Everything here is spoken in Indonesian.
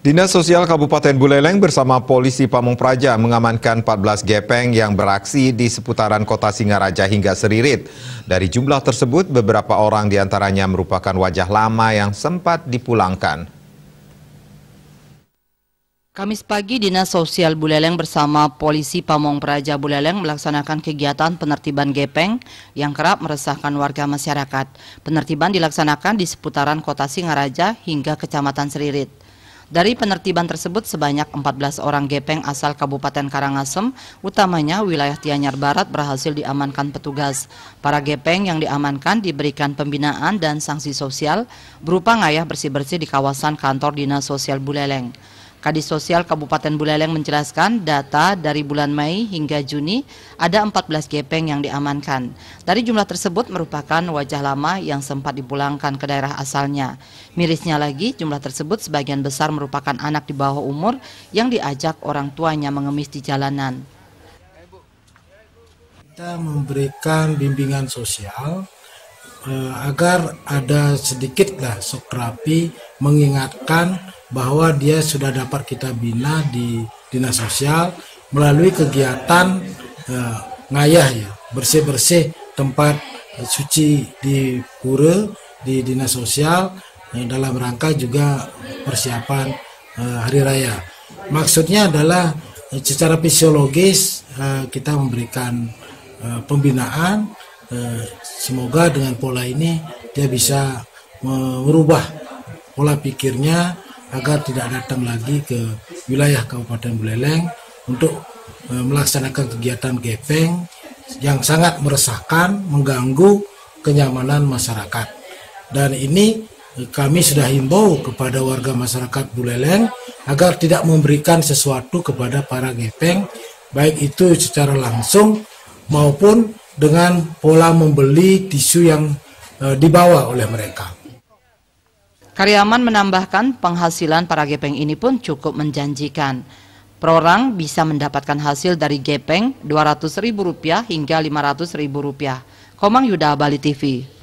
Dinas Sosial Kabupaten Buleleng bersama polisi Pamung Praja mengamankan 14 gepeng yang beraksi di seputaran kota Singaraja hingga Seririt. Dari jumlah tersebut, beberapa orang diantaranya merupakan wajah lama yang sempat dipulangkan. Kamis pagi, Dinas Sosial Buleleng bersama polisi Pamung Praja Buleleng melaksanakan kegiatan penertiban gepeng yang kerap meresahkan warga masyarakat. Penertiban dilaksanakan di seputaran kota Singaraja hingga Kecamatan Seririt. Dari penertiban tersebut sebanyak 14 orang gepeng asal Kabupaten Karangasem, utamanya wilayah Tianyar Barat berhasil diamankan petugas. Para gepeng yang diamankan diberikan pembinaan dan sanksi sosial berupa ngayah bersih-bersih di kawasan kantor Dinas Sosial Buleleng. Kadis Sosial Kabupaten Buleleng menjelaskan data dari bulan Mei hingga Juni ada 14 gepeng yang diamankan. Dari jumlah tersebut merupakan wajah lama yang sempat dipulangkan ke daerah asalnya. Mirisnya lagi, jumlah tersebut sebagian besar merupakan anak di bawah umur yang diajak orang tuanya mengemis di jalanan. Kita memberikan bimbingan sosial eh, agar ada sedikitlah sokrapi mengingatkan bahwa dia sudah dapat kita bina di dinas sosial melalui kegiatan uh, ngayah ya bersih bersih tempat uh, suci di pura di dinas sosial uh, dalam rangka juga persiapan uh, hari raya maksudnya adalah uh, secara fisiologis uh, kita memberikan uh, pembinaan uh, semoga dengan pola ini dia bisa merubah pola pikirnya agar tidak datang lagi ke wilayah Kabupaten Buleleng untuk e, melaksanakan kegiatan gepeng yang sangat meresahkan, mengganggu kenyamanan masyarakat. Dan ini e, kami sudah himbau kepada warga masyarakat Buleleng agar tidak memberikan sesuatu kepada para gepeng, baik itu secara langsung maupun dengan pola membeli tisu yang e, dibawa oleh mereka. Karyaman menambahkan penghasilan para gepeng ini pun cukup menjanjikan. Perorang bisa mendapatkan hasil dari gepeng Rp200.000 hingga Rp500.000. Komang Yuda Bali TV.